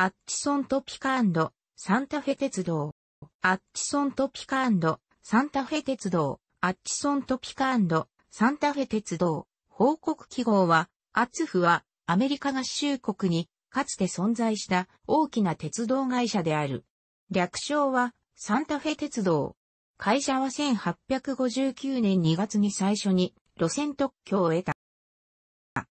アッチソントピカサンタフェ鉄道。アッチソントピカサンタフェ鉄道。アッチソントピカサンタフェ鉄道。報告記号は、アツフはアメリカ合衆国にかつて存在した大きな鉄道会社である。略称はサンタフェ鉄道。会社は1859年2月に最初に路線特許を得た。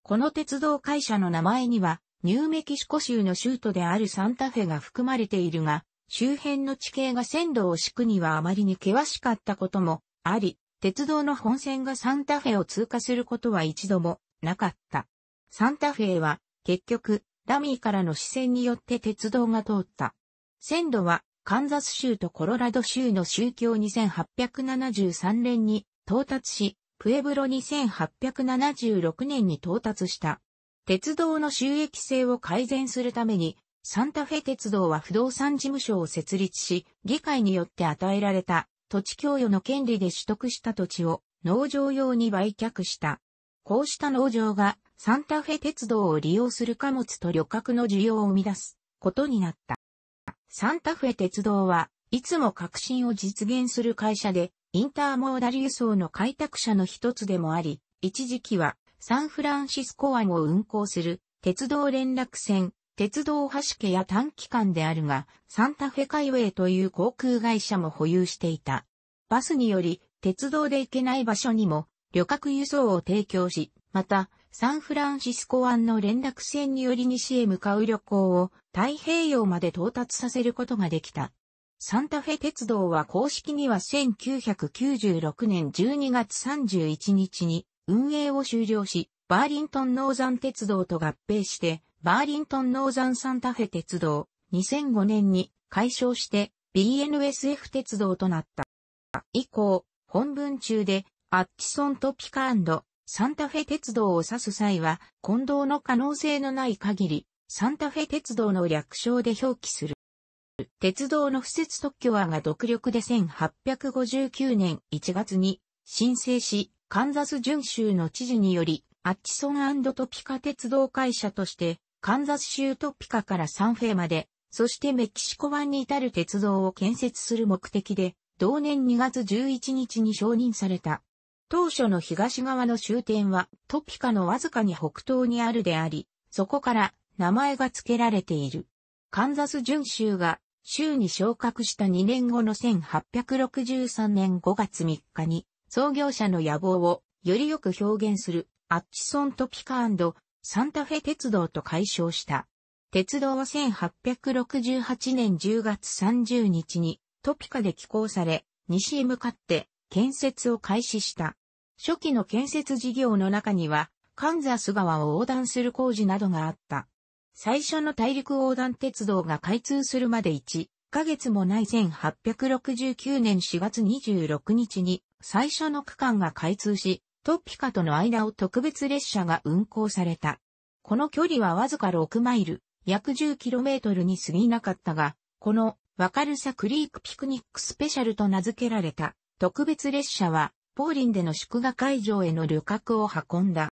この鉄道会社の名前にはニューメキシコ州の州都であるサンタフェが含まれているが、周辺の地形が線路を敷くにはあまりに険しかったこともあり、鉄道の本線がサンタフェを通過することは一度もなかった。サンタフェは結局ダミーからの視線によって鉄道が通った。線路はカンザス州とコロラド州の宗教2873年に到達し、プエブロ2876年に到達した。鉄道の収益性を改善するために、サンタフェ鉄道は不動産事務所を設立し、議会によって与えられた土地供与の権利で取得した土地を農場用に売却した。こうした農場がサンタフェ鉄道を利用する貨物と旅客の需要を生み出すことになった。サンタフェ鉄道はいつも革新を実現する会社でインターモーダル輸送の開拓者の一つでもあり、一時期はサンフランシスコ湾を運行する鉄道連絡船、鉄道橋家や短期間であるが、サンタフェ海ウェイという航空会社も保有していた。バスにより、鉄道で行けない場所にも、旅客輸送を提供し、また、サンフランシスコ湾の連絡船により西へ向かう旅行を太平洋まで到達させることができた。サンタフェ鉄道は公式には1996年12月31日に運営を終了し、バーリントンノーザン鉄道と合併して、バーリントンノーザンサンタフェ鉄道、2005年に解消して BNSF 鉄道となった。以降、本文中で、アッチソントピカサンタフェ鉄道を指す際は、混同の可能性のない限り、サンタフェ鉄道の略称で表記する。鉄道の不設特許案が独力で1859年1月に申請し、カンザス準州の知事により、アッチソントピカ鉄道会社として、カンザス州トピカからサンフェまで、そしてメキシコ湾に至る鉄道を建設する目的で、同年2月11日に承認された。当初の東側の終点はトピカのわずかに北東にあるであり、そこから名前が付けられている。カンザス準州が州に昇格した2年後の1863年5月3日に創業者の野望をよりよく表現するアッチソントピカサンタフェ鉄道と解消した。鉄道は1868年10月30日にトピカで寄港され、西へ向かって建設を開始した。初期の建設事業の中には、カンザス川を横断する工事などがあった。最初の大陸横断鉄道が開通するまで1、ヶ月もない1869年4月26日に最初の区間が開通し、トピカとの間を特別列車が運行された。この距離はわずか6マイル、約 10km に過ぎなかったが、このワカルサクリークピクニックスペシャルと名付けられた特別列車は、ポーリンでの祝賀会場への旅客を運んだ。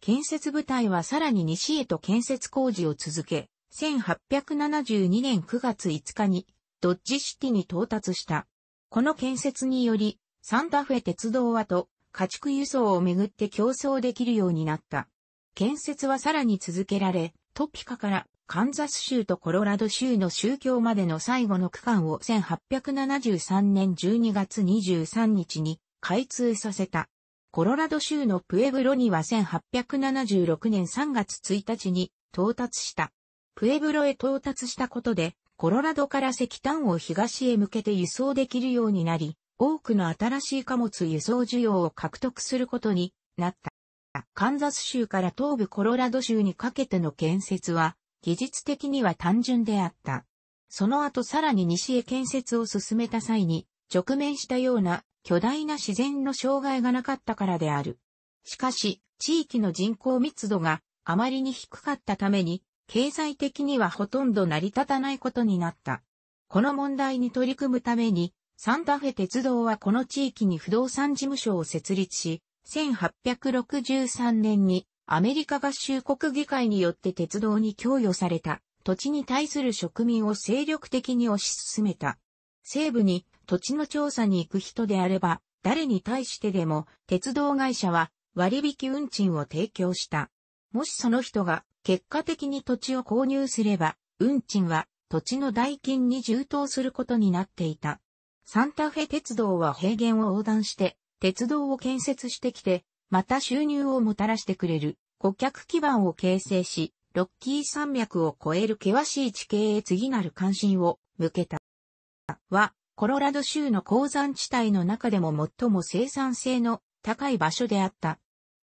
建設部隊はさらに西へと建設工事を続け、1872年9月5日にドッジシティに到達した。この建設により、サンタフェ鉄道はと家畜輸送をめぐって競争できるようになった。建設はさらに続けられ、トピカからカンザス州とコロラド州の宗教までの最後の区間を1873年12月23日に開通させた。コロラド州のプエブロには1876年3月1日に到達した。プエブロへ到達したことで、コロラドから石炭を東へ向けて輸送できるようになり、多くの新しい貨物輸送需要を獲得することになった。カンザス州から東部コロラド州にかけての建設は、技術的には単純であった。その後さらに西へ建設を進めた際に、直面したような巨大な自然の障害がなかったからである。しかし、地域の人口密度があまりに低かったために、経済的にはほとんど成り立たないことになった。この問題に取り組むために、サンタフェ鉄道はこの地域に不動産事務所を設立し、1863年にアメリカ合衆国議会によって鉄道に供与された土地に対する植民を精力的に推し進めた。西部に土地の調査に行く人であれば、誰に対してでも鉄道会社は割引運賃を提供した。もしその人が結果的に土地を購入すれば、運賃は土地の代金に充当することになっていた。サンタフェ鉄道は平原を横断して、鉄道を建設してきて、また収入をもたらしてくれる顧客基盤を形成し、ロッキー山脈を越える険しい地形へ次なる関心を向けた。は、コロラド州の鉱山地帯の中でも最も生産性の高い場所であった。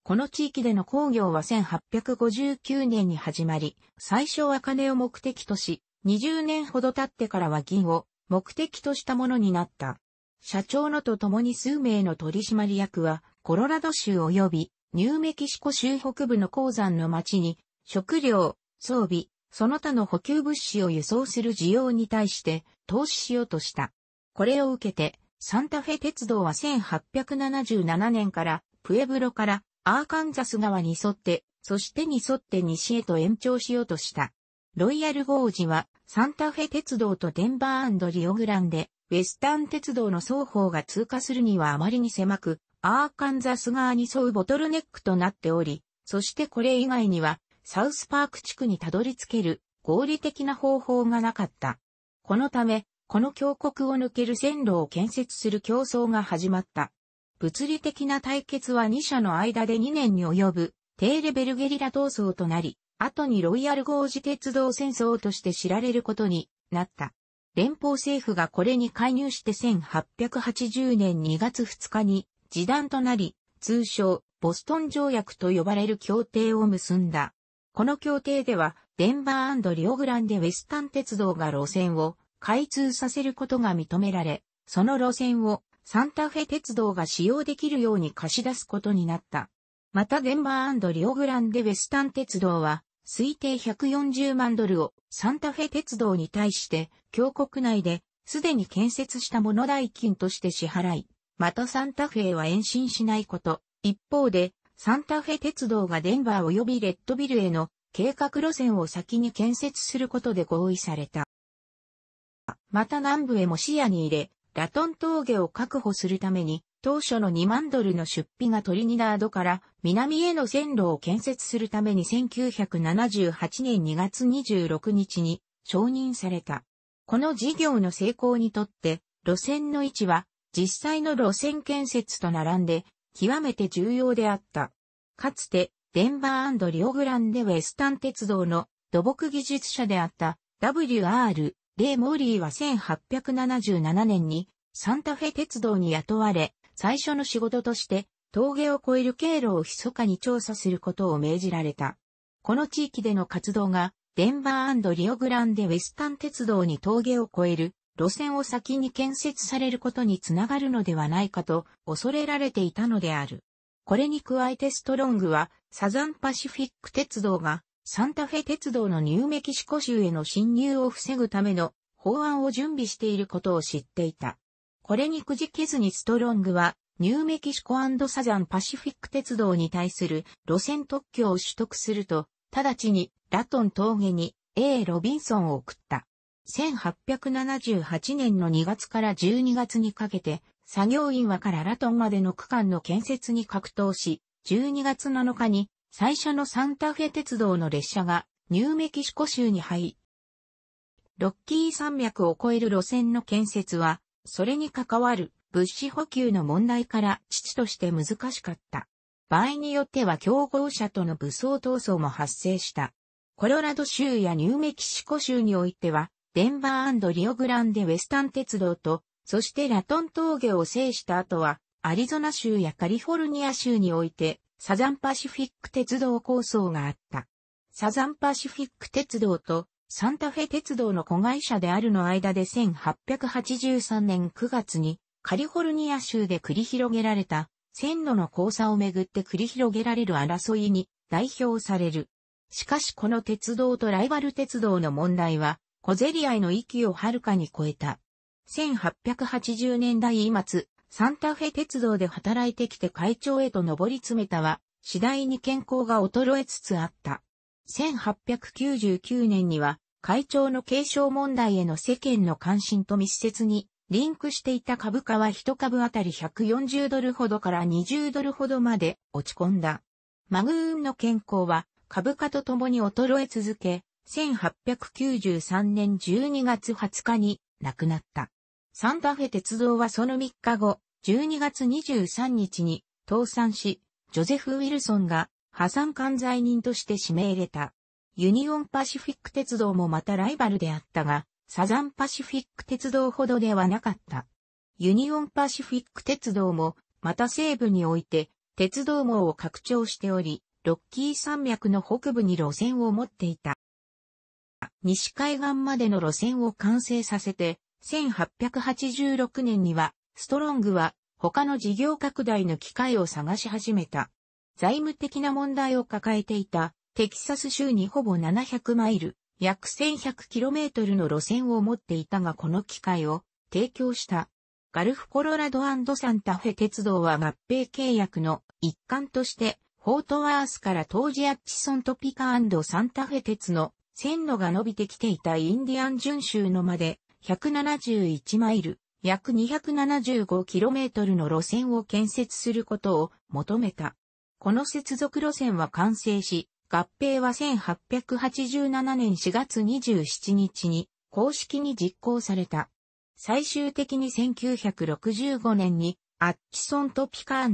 この地域での工業は1859年に始まり、最初は金を目的とし、20年ほど経ってからは銀を目的としたものになった。社長のと共に数名の取締役は、コロラド州及びニューメキシコ州北部の鉱山の町に、食料、装備、その他の補給物資を輸送する需要に対して投資しようとした。これを受けて、サンタフェ鉄道は1877年から、プエブロからアーカンザス川に沿って、そしてに沿って西へと延長しようとした。ロイヤルゴージは、サンタフェ鉄道とデンバーリオグランで、ウェスタン鉄道の双方が通過するにはあまりに狭く、アーカンザス川に沿うボトルネックとなっており、そしてこれ以外には、サウスパーク地区にたどり着ける合理的な方法がなかった。このため、この峡谷を抜ける線路を建設する競争が始まった。物理的な対決は2者の間で2年に及ぶ低レベルゲリラ闘争となり、後にロイヤルゴージ鉄道戦争として知られることになった。連邦政府がこれに介入して1880年2月2日に時短となり、通称ボストン条約と呼ばれる協定を結んだ。この協定では、デンバーリオグランデウェスタン鉄道が路線を開通させることが認められ、その路線をサンタフェ鉄道が使用できるように貸し出すことになった。またデンバーリオグランデウェスタン鉄道は、推定140万ドルをサンタフェ鉄道に対して、峡国内で、すでに建設したもの代金として支払い、またサンタフェは延伸しないこと。一方で、サンタフェ鉄道がデンバー及びレッドビルへの計画路線を先に建設することで合意された。また南部へも視野に入れ、ラトン峠を確保するために、当初の2万ドルの出費がトリニダードから南への線路を建設するために1978年2月26日に承認された。この事業の成功にとって、路線の位置は実際の路線建設と並んで極めて重要であった。かつて、デンバーリオグランデウェスタン鉄道の土木技術者であった W.R. レイ・モーリーは1877年にサンタフェ鉄道に雇われ、最初の仕事として峠を越える経路を密かに調査することを命じられた。この地域での活動がデンバーリオグランデウェスタン鉄道に峠を越える路線を先に建設されることにつながるのではないかと恐れられていたのである。これに加えてストロングはサザンパシフィック鉄道がサンタフェ鉄道のニューメキシコ州への侵入を防ぐための法案を準備していることを知っていた。これにくじけずにストロングは、ニューメキシコサザンパシフィック鉄道に対する路線特許を取得すると、直ちにラトン峠に A. ロビンソンを送った。1878年の2月から12月にかけて、作業員はからラトンまでの区間の建設に格闘し、12月7日に最初のサンタフェ鉄道の列車がニューメキシコ州に入。り、ロッキー山脈を越える路線の建設は、それに関わる物資補給の問題から父として難しかった。場合によっては競合者との武装闘争も発生した。コロラド州やニューメキシコ州においては、デンバーリオグランデウェスタン鉄道と、そしてラトン峠を制した後は、アリゾナ州やカリフォルニア州において、サザンパシフィック鉄道構想があった。サザンパシフィック鉄道とサンタフェ鉄道の子会社であるの間で1883年9月にカリフォルニア州で繰り広げられた線路の交差をめぐって繰り広げられる争いに代表される。しかしこの鉄道とライバル鉄道の問題は小競り合いの域をはるかに超えた。1880年代末、サンタフェ鉄道で働いてきて会長へと上り詰めたは、次第に健康が衰えつつあった。1899年には、会長の継承問題への世間の関心と密接に、リンクしていた株価は1株あたり140ドルほどから20ドルほどまで落ち込んだ。マグーンの健康は株価とともに衰え続け、1893年12月20日に亡くなった。サンタフェ鉄道はその3日後、12月23日に倒産し、ジョゼフ・ウィルソンが破産管財人として指名入れた。ユニオンパシフィック鉄道もまたライバルであったが、サザンパシフィック鉄道ほどではなかった。ユニオンパシフィック鉄道も、また西部において、鉄道網を拡張しており、ロッキー山脈の北部に路線を持っていた。西海岸までの路線を完成させて、1886年には、ストロングは他の事業拡大の機会を探し始めた。財務的な問題を抱えていたテキサス州にほぼ700マイル、約1 1 0 0トルの路線を持っていたがこの機会を提供した。ガルフコロラドサンタフェ鉄道は合併契約の一環として、フォートワースから当時アッチソントピカサンタフェ鉄の線路が伸びてきていたインディアン準州のまで171マイル、約2 7 5トルの路線を建設することを求めた。この接続路線は完成し、合併は1887年4月27日に公式に実行された。最終的に1965年にアッチソントピカ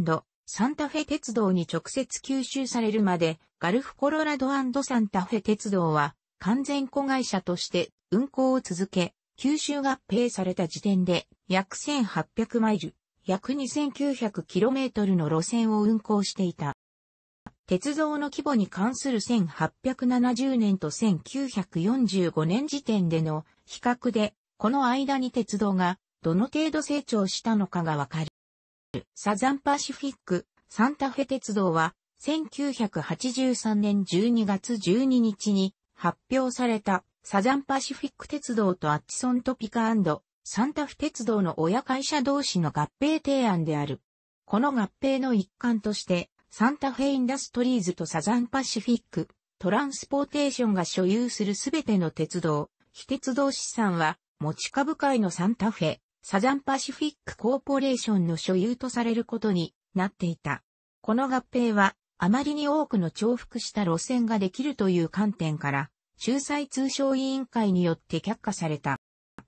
サンタフェ鉄道に直接吸収されるまで、ガルフコロラドサンタフェ鉄道は完全子会社として運行を続け、九州合併された時点で約1800マイル、約 2900km の路線を運行していた。鉄道の規模に関する1870年と1945年時点での比較で、この間に鉄道がどの程度成長したのかがわかる。サザンパシフィック、サンタフェ鉄道は、1983年12月12日に発表されたサザンパシフィック鉄道とアッチソントピカサンタフ鉄道の親会社同士の合併提案である。この合併の一環として、サンタフェインダストリーズとサザンパシフィック、トランスポーテーションが所有するすべての鉄道、非鉄道資産は、持ち株会のサンタフェ、サザンパシフィックコーポレーションの所有とされることになっていた。この合併は、あまりに多くの重複した路線ができるという観点から、仲裁通商委員会によって却下された。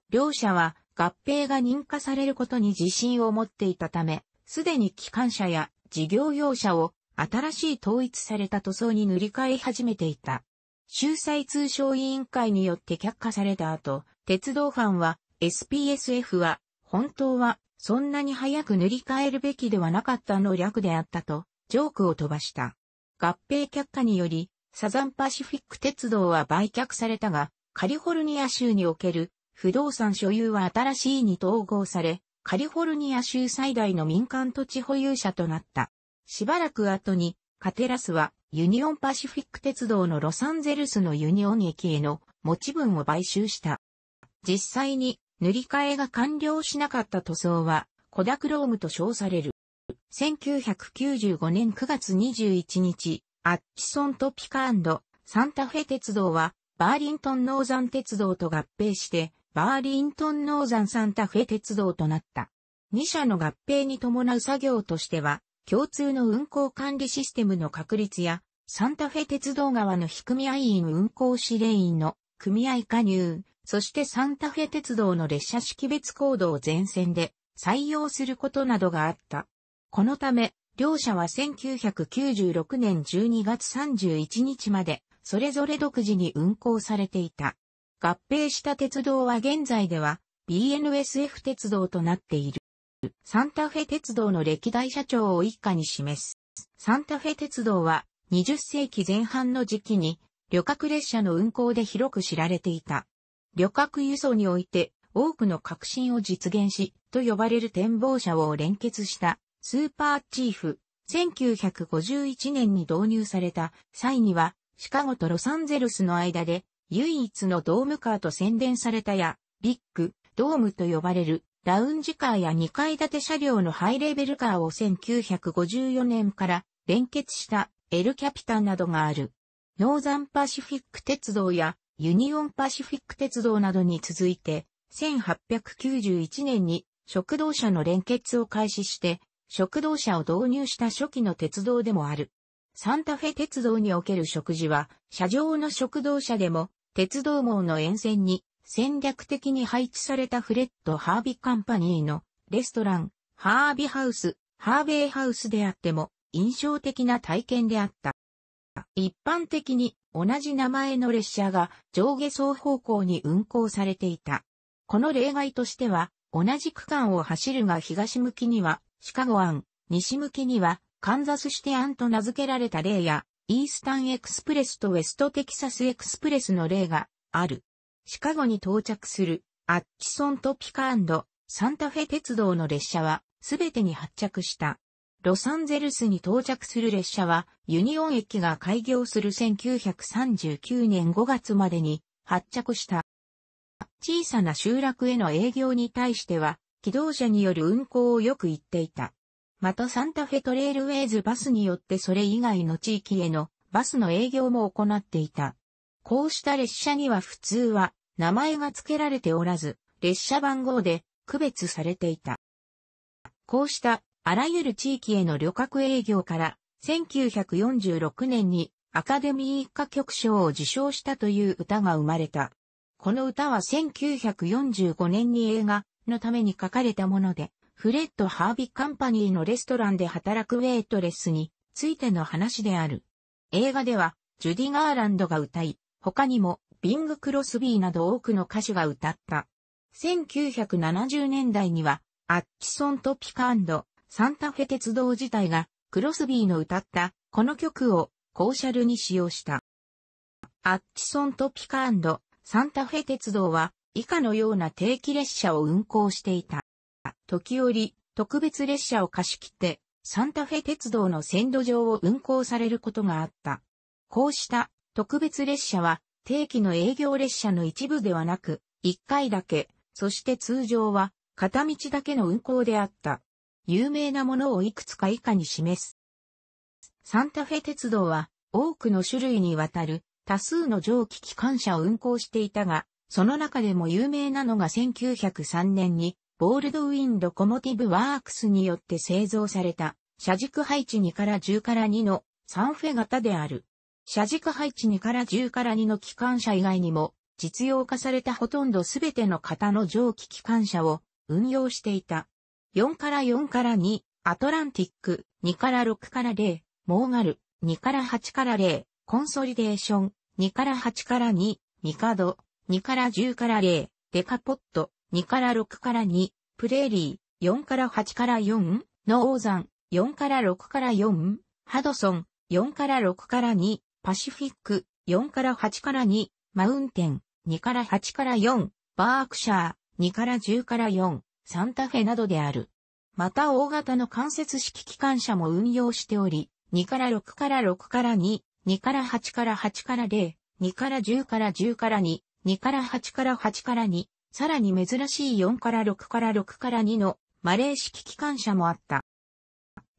両社は合併が認可されることに自信を持っていたため、すでに機関車や事業用車を新しい統一された塗装に塗り替え始めていた。仲裁通商委員会によって却下された後、鉄道ファンは SPSF は本当はそんなに早く塗り替えるべきではなかったの略であったとジョークを飛ばした。合併却下によりサザンパシフィック鉄道は売却されたが、カリフォルニア州における不動産所有は新しいに統合され、カリフォルニア州最大の民間土地保有者となった。しばらく後に、カテラスはユニオンパシフィック鉄道のロサンゼルスのユニオン駅への持ち分を買収した。実際に塗り替えが完了しなかった塗装はコダクロームと称される。1995年9月21日、アッチソントピカサンタフェ鉄道は、バーリントンノーザン鉄道と合併して、バーリントンノーザンサンタフェ鉄道となった。2社の合併に伴う作業としては、共通の運行管理システムの確立や、サンタフェ鉄道側の非組合員運行指令員の組合加入、そしてサンタフェ鉄道の列車識別コードを全線で採用することなどがあった。このため、両社は1996年12月31日まで、それぞれ独自に運行されていた。合併した鉄道は現在では BNSF 鉄道となっている。サンタフェ鉄道の歴代社長を一家に示す。サンタフェ鉄道は20世紀前半の時期に旅客列車の運行で広く知られていた。旅客輸送において多くの革新を実現し、と呼ばれる展望車を連結したスーパーチーフ、1951年に導入された際には、シカゴとロサンゼルスの間で、唯一のドームカーと宣伝されたや、ビッグ、ドームと呼ばれる、ラウンジカーや2階建て車両のハイレベルカーを1954年から連結したエルキャピタンなどがある。ノーザンパシフィック鉄道やユニオンパシフィック鉄道などに続いて、1891年に食堂車の連結を開始して、食堂車を導入した初期の鉄道でもある。サンタフェ鉄道における食事は、車上の食堂車でも、鉄道網の沿線に戦略的に配置されたフレッド・ハービーカンパニーのレストラン、ハービハウス、ハーベイハウスであっても印象的な体験であった。一般的に同じ名前の列車が上下双方向に運行されていた。この例外としては、同じ区間を走るが東向きにはシカゴ湾、西向きには、カンザスシティアンと名付けられた例や、イースタンエクスプレスとウェストテキサスエクスプレスの例がある。シカゴに到着するアッチソントピカサンタフェ鉄道の列車はすべてに発着した。ロサンゼルスに到着する列車はユニオン駅が開業する1939年5月までに発着した。小さな集落への営業に対しては機動車による運行をよく行っていた。またサンタフェトレールウェイズバスによってそれ以外の地域へのバスの営業も行っていた。こうした列車には普通は名前が付けられておらず、列車番号で区別されていた。こうしたあらゆる地域への旅客営業から1946年にアカデミー一家局賞を受賞したという歌が生まれた。この歌は1945年に映画のために書かれたもので、フレッド・ハービー・カンパニーのレストランで働くウェイトレスについての話である。映画では、ジュディ・ガーランドが歌い、他にも、ビング・クロスビーなど多くの歌手が歌った。1970年代には、アッチソン・トピカサンタフェ鉄道自体が、クロスビーの歌った、この曲を、コーシャルに使用した。アッチソントピカサンタフェ鉄道は以下のような定期列車を運行していた。時折、特別列車を貸し切って、サンタフェ鉄道の線路上を運行されることがあった。こうした特別列車は定期の営業列車の一部ではなく、一回だけ、そして通常は片道だけの運行であった。有名なものをいくつか以下に示す。サンタフェ鉄道は多くの種類にわたる多数の蒸気機関車を運行していたが、その中でも有名なのが1903年に、ボールドウィン・ドコモティブ・ワークスによって製造された、車軸配置2から10から2のサンフェ型である。車軸配置2から10から2の機関車以外にも、実用化されたほとんどすべての型の蒸気機関車を運用していた。4から4から2、アトランティック、2から6から0、モーガル、2から8から0、コンソリデーション、2から8から2、ミカド、2から10から0、デカポット、2から6から2、プレーリー、4から8から4、ノオーザン、4から6から4、ハドソン、4から6から2、パシフィック、4から8から2、マウンテン、2から8から4、バークシャー、2から10から4、サンタフェなどである。また大型の間接式機関車も運用しており、2から6から6から2、2から8から8から0、2から10から10から2、2から8から8から2、さらに珍しい4から6から6から2のマレー式機関車もあった。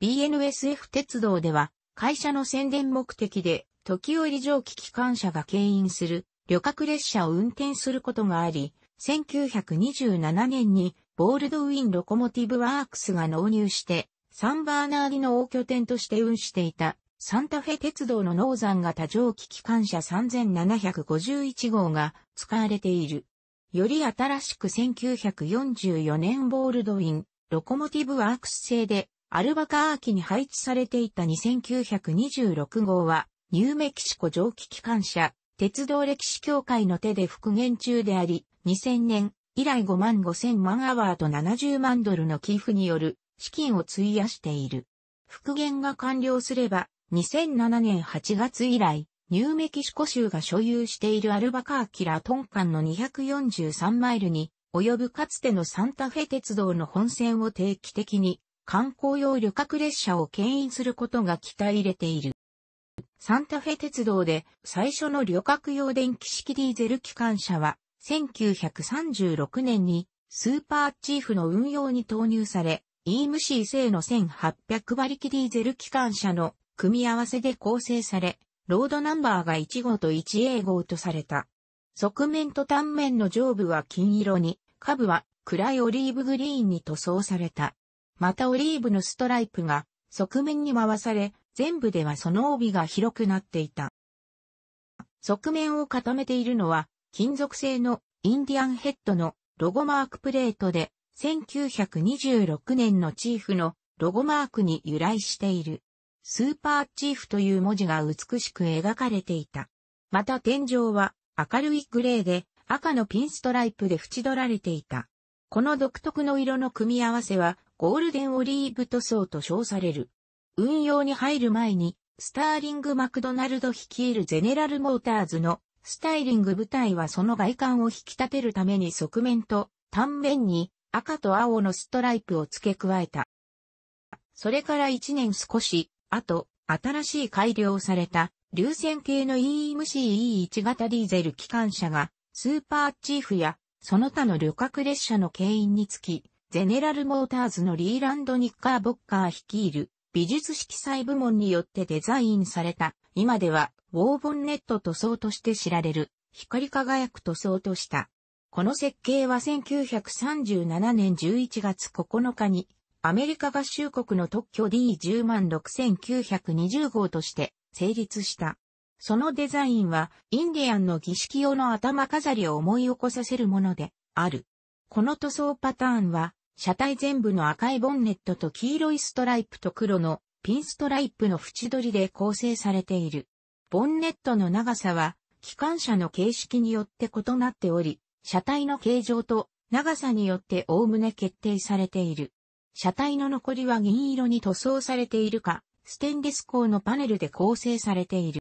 BNSF 鉄道では、会社の宣伝目的で、時折蒸気機関車が牽引する旅客列車を運転することがあり、1927年にボールドウィン・ロコモティブ・ワークスが納入して、サンバーナーデの大拠点として運していたサンタフェ鉄道の農山型蒸気機関車3751号が使われている。より新しく1944年ボールドイン、ロコモティブワークス製で、アルバカーキに配置されていた2926号は、ニューメキシコ蒸気機関車、鉄道歴史協会の手で復元中であり、2000年以来5万5000万アワーと70万ドルの寄付による資金を費やしている。復元が完了すれば、2007年8月以来、ニューメキシコ州が所有しているアルバカーキラトン間の243マイルに及ぶかつてのサンタフェ鉄道の本線を定期的に観光用旅客列車を牽引することが期待入れている。サンタフェ鉄道で最初の旅客用電気式ディーゼル機関車は1936年にスーパーチーフの運用に投入され、イームシー製の1800馬力ディーゼル機関車の組み合わせで構成され、ロードナンバーが1号と 1A 号とされた。側面と単面の上部は金色に、下部は暗いオリーブグリーンに塗装された。またオリーブのストライプが側面に回され、全部ではその帯が広くなっていた。側面を固めているのは、金属製のインディアンヘッドのロゴマークプレートで、1926年のチーフのロゴマークに由来している。スーパーチーフという文字が美しく描かれていた。また天井は明るいグレーで赤のピンストライプで縁取られていた。この独特の色の組み合わせはゴールデンオリーブ塗装と称される。運用に入る前にスターリング・マクドナルド率いるゼネラル・モーターズのスタイリング部隊はその外観を引き立てるために側面と単面に赤と青のストライプを付け加えた。それから1年少しあと、新しい改良された、流線系の EMC-E1 型ディーゼル機関車が、スーパーチーフや、その他の旅客列車の牽引につき、ゼネラルモーターズのリーランド・ニッカー・ボッカー率いる、美術色彩部門によってデザインされた、今では、ウォーボンネット塗装として知られる、光り輝く塗装とした。この設計は1937年11月9日にアメリカ合衆国の特許 D106920 号として成立した。そのデザインは、インディアンの儀式用の頭飾りを思い起こさせるもので、ある。この塗装パターンは、車体全部の赤いボンネットと黄色いストライプと黒のピンストライプの縁取りで構成されている。ボンネットの長さは、機関車の形式によって異なっており、車体の形状と長さによって概ね決定されている。車体の残りは銀色に塗装されているか、ステンレス鋼のパネルで構成されている。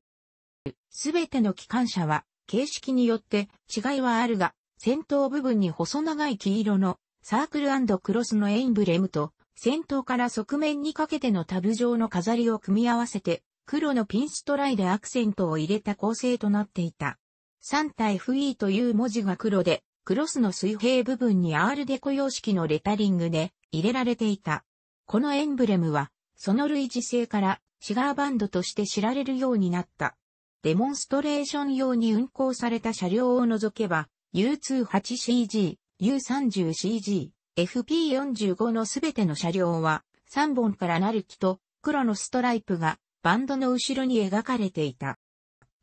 すべての機関車は、形式によって違いはあるが、先頭部分に細長い黄色のサークルクロスのエンブレムと、先頭から側面にかけてのタブ状の飾りを組み合わせて、黒のピンストライでアクセントを入れた構成となっていた。3体 FE という文字が黒で、クロスの水平部分に R デコ様式のレタリングで、入れられていた。このエンブレムは、その類似性からシガーバンドとして知られるようになった。デモンストレーション用に運行された車両を除けば、U28CG、U30CG、FP45 のすべての車両は、3本からなる木と黒のストライプがバンドの後ろに描かれていた。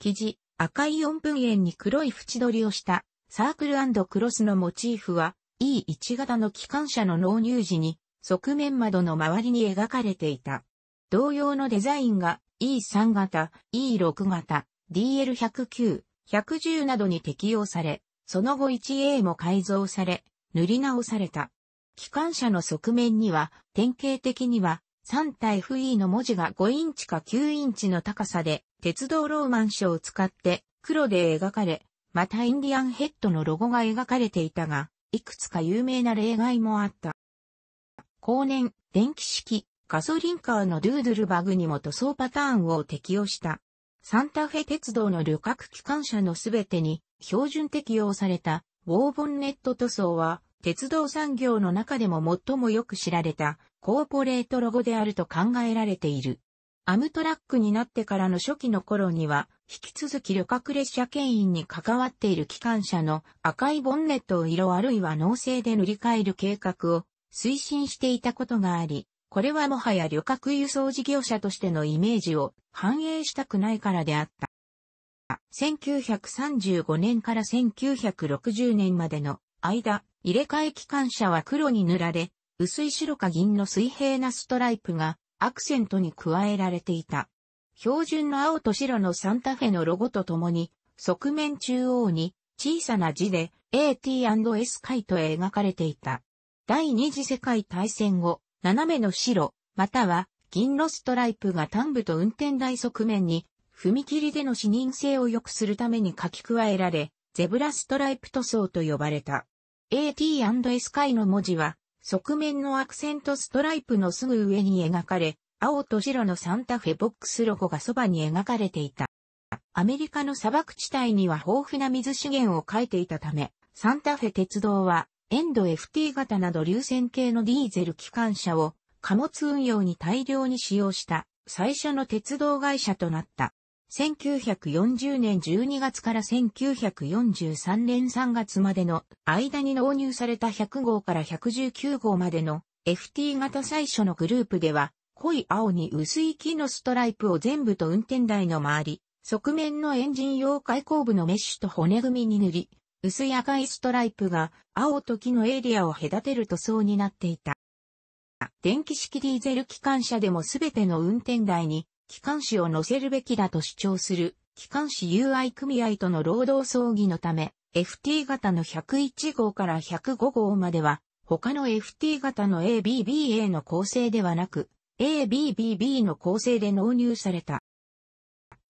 生地、赤い4分円に黒い縁取りをしたサークルクロスのモチーフは E1 型の機関車の納入時に、側面窓の周りに描かれていた。同様のデザインが E3 型、E6 型、DL109、110などに適用され、その後 1A も改造され、塗り直された。機関車の側面には、典型的には、3体 FE の文字が5インチか9インチの高さで、鉄道ローマン書を使って黒で描かれ、またインディアンヘッドのロゴが描かれていたが、いくつか有名な例外もあった。後年、電気式、ガソリンカーのドゥードゥルバグにも塗装パターンを適用した。サンタフェ鉄道の旅客機関車のすべてに標準適用されたウォーボンネット塗装は鉄道産業の中でも最もよく知られたコーポレートロゴであると考えられている。アムトラックになってからの初期の頃には引き続き旅客列車牽引に関わっている機関車の赤いボンネットを色あるいは脳性で塗り替える計画を推進していたことがあり、これはもはや旅客輸送事業者としてのイメージを反映したくないからであった。1935年から1960年までの間、入れ替え機関車は黒に塗られ、薄い白か銀の水平なストライプがアクセントに加えられていた。標準の青と白のサンタフェのロゴとともに、側面中央に小さな字で AT&S 回と描かれていた。第二次世界大戦後、斜めの白、または銀のストライプが端部と運転台側面に、踏切での視認性を良くするために書き加えられ、ゼブラストライプ塗装と呼ばれた。AT&S 回の文字は、側面のアクセントストライプのすぐ上に描かれ、青と白のサンタフェボックスロゴがそばに描かれていた。アメリカの砂漠地帯には豊富な水資源を書いていたため、サンタフェ鉄道は、エンド FT 型など流線系のディーゼル機関車を貨物運用に大量に使用した最初の鉄道会社となった。1940年12月から1943年3月までの間に納入された100号から119号までの FT 型最初のグループでは濃い青に薄い木のストライプを全部と運転台の周り、側面のエンジン用開口部のメッシュと骨組みに塗り、薄い赤いストライプが青と木のエリアを隔てる塗装になっていた。電気式ディーゼル機関車でも全ての運転台に機関士を乗せるべきだと主張する機関士 UI 組合との労働争議のため FT 型の101号から105号までは他の FT 型の ABBA の構成ではなく ABBB の構成で納入された。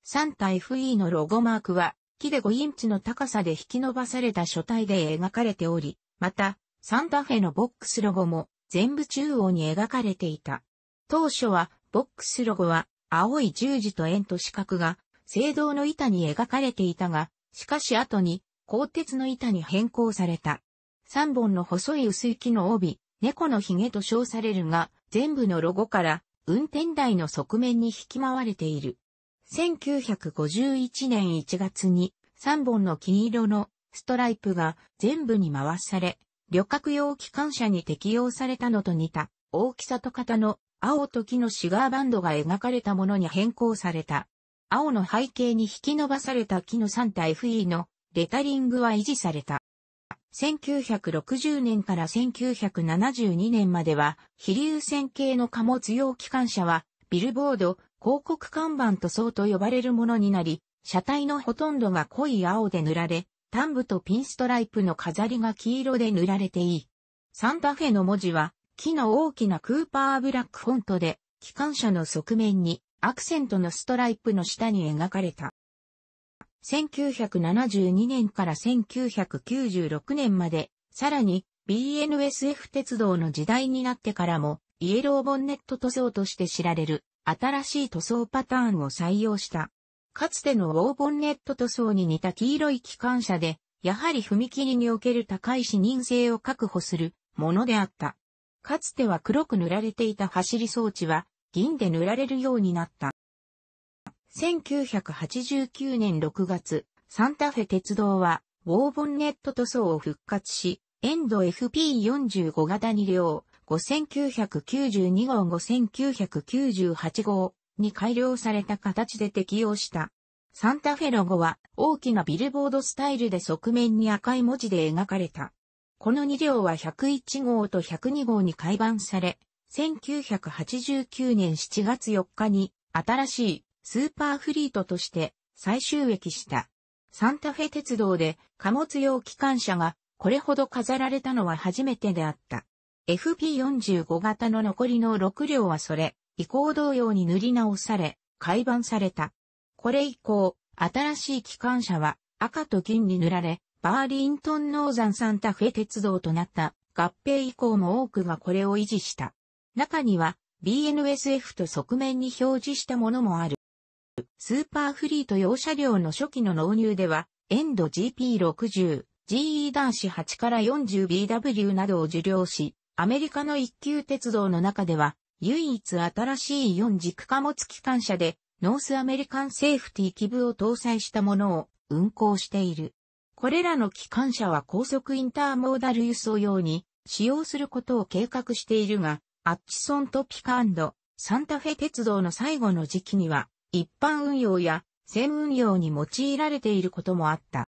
サンタ FE のロゴマークは、木で5インチの高さで引き伸ばされた書体で描かれており、また、サンタフェのボックスロゴも全部中央に描かれていた。当初は、ボックスロゴは青い十字と円と四角が、青銅の板に描かれていたが、しかし後に、鋼鉄の板に変更された。3本の細い薄い木の帯、猫の髭と称されるが、全部のロゴから運転台の側面に引き回れている。1951年1月に3本の金色のストライプが全部に回され、旅客用機関車に適用されたのと似た大きさと型の青と木のシガーバンドが描かれたものに変更された。青の背景に引き伸ばされた木の3体 FE のレタリングは維持された。1960年から1972年までは、非流線形の貨物用機関車は、ビルボード、広告看板塗装と呼ばれるものになり、車体のほとんどが濃い青で塗られ、端部とピンストライプの飾りが黄色で塗られていい。サンタフェの文字は、木の大きなクーパーブラックフォントで、機関車の側面にアクセントのストライプの下に描かれた。1972年から1996年まで、さらに BNSF 鉄道の時代になってからも、イエローボンネット塗装として知られる、新しい塗装パターンを採用した。かつてのウォーボンネット塗装に似た黄色い機関車で、やはり踏切における高い視認性を確保するものであった。かつては黒く塗られていた走り装置は銀で塗られるようになった。1989年6月、サンタフェ鉄道は、ウォーボンネット塗装を復活し、エンド FP45 型2両、5992号5998号に改良された形で適用した。サンタフェロゴは大きなビルボードスタイルで側面に赤い文字で描かれた。この2両は101号と102号に改版され、1989年7月4日に新しいスーパーフリートとして再収益した。サンタフェ鉄道で貨物用機関車がこれほど飾られたのは初めてであった。FP45 型の残りの6両はそれ、以降同様に塗り直され、改版された。これ以降、新しい機関車は赤と金に塗られ、バーリントンノーザンサンタフェ鉄道となった合併以降も多くがこれを維持した。中には BNSF と側面に表示したものもある。プ、スーパーフリート用車両の初期の納入では、エンド GP60、GE 男子8から 40BW などを受領し、アメリカの一級鉄道の中では、唯一新しい4軸貨物機関車で、ノースアメリカンセーフティ機部を搭載したものを運行している。これらの機関車は高速インターモーダル輸送用に使用することを計画しているが、アッチソントピカンド、サンタフェ鉄道の最後の時期には、一般運用や線運用に用いられていることもあった。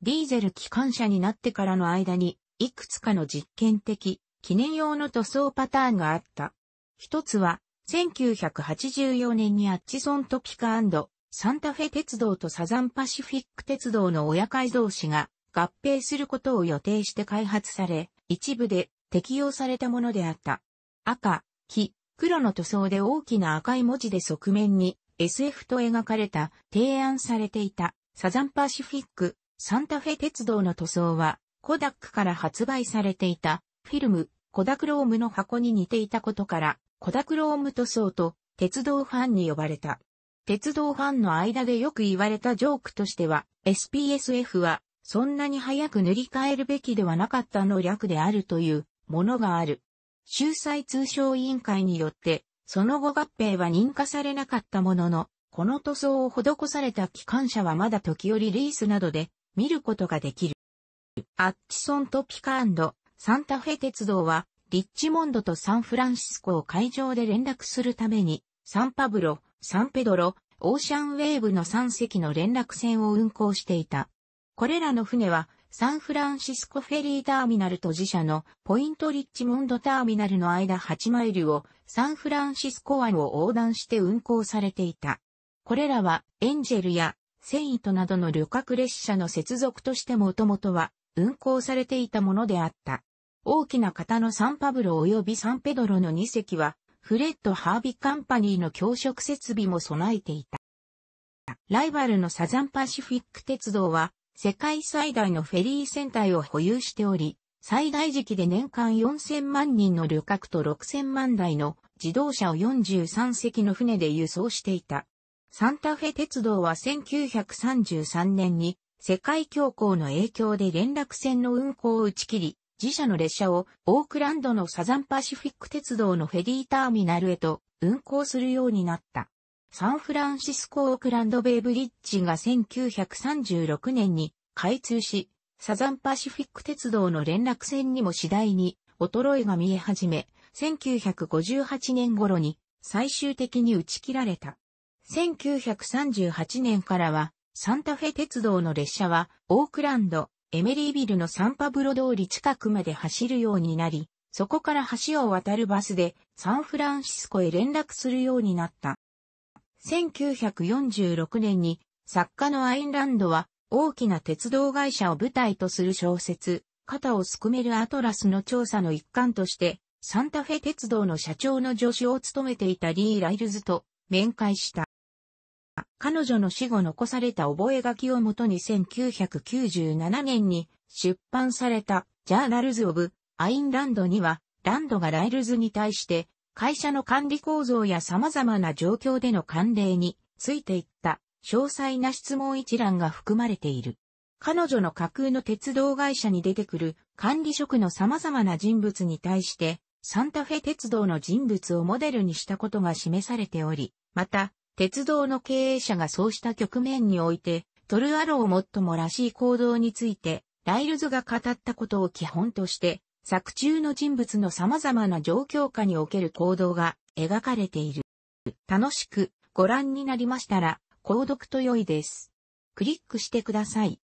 ディーゼル機関車になってからの間に、いくつかの実験的、記念用の塗装パターンがあった。一つは、1984年にアッチソントピカサンタフェ鉄道とサザンパシフィック鉄道の親会同士が合併することを予定して開発され、一部で適用されたものであった。赤、黄、黒の塗装で大きな赤い文字で側面に SF と描かれた提案されていたサザンパシフィックサンタフェ鉄道の塗装はコダックから発売されていたフィルムコダクロームの箱に似ていたことからコダクローム塗装と鉄道ファンに呼ばれた。鉄道ファンの間でよく言われたジョークとしては SPSF はそんなに早く塗り替えるべきではなかったの略であるというものがある。秀才通商委員会によってその後合併は認可されなかったものの、この塗装を施された機関車はまだ時折リースなどで見ることができる。アッチソンとピカサンタフェ鉄道は、リッチモンドとサンフランシスコを会場で連絡するために、サンパブロ、サンペドロ、オーシャンウェーブの3隻の連絡船を運航していた。これらの船はサンフランシスコフェリーターミナルと自社のポイントリッチモンドターミナルの間8マイルをサンフランシスコ湾を横断して運行されていた。これらはエンジェルやセイントなどの旅客列車の接続としてもともとは運行されていたものであった。大きな型のサンパブロ及びサンペドロの2隻はフレッド・ハービーカンパニーの教職設備も備えていた。ライバルのサザンパシフィック鉄道は世界最大のフェリー船体を保有しており、最大時期で年間4000万人の旅客と6000万台の自動車を43隻の船で輸送していた。サンタフェ鉄道は1933年に世界恐慌の影響で連絡船の運行を打ち切り、自社の列車をオークランドのサザンパシフィック鉄道のフェリーターミナルへと運行するようになった。サンフランシスコ・オークランド・ベイブリッジが1936年に開通し、サザンパシフィック鉄道の連絡線にも次第に衰えが見え始め、1958年頃に最終的に打ち切られた。1938年からはサンタフェ鉄道の列車はオークランド、エメリービルのサンパブロ通り近くまで走るようになり、そこから橋を渡るバスでサンフランシスコへ連絡するようになった。1946年に作家のアインランドは大きな鉄道会社を舞台とする小説、肩をすくめるアトラスの調査の一環として、サンタフェ鉄道の社長の助手を務めていたリー・ライルズと面会した。彼女の死後残された覚書をもとに1997年に出版されたジャーナルズ・オブ・アインランドには、ランドがライルズに対して会社の管理構造や様々な状況での慣例についていった詳細な質問一覧が含まれている。彼女の架空の鉄道会社に出てくる管理職の様々な人物に対して、サンタフェ鉄道の人物をモデルにしたことが示されており、また、鉄道の経営者がそうした局面において、トルアローもっともらしい行動について、ライルズが語ったことを基本として、作中の人物の様々な状況下における行動が描かれている。楽しくご覧になりましたら、購読と良いです。クリックしてください。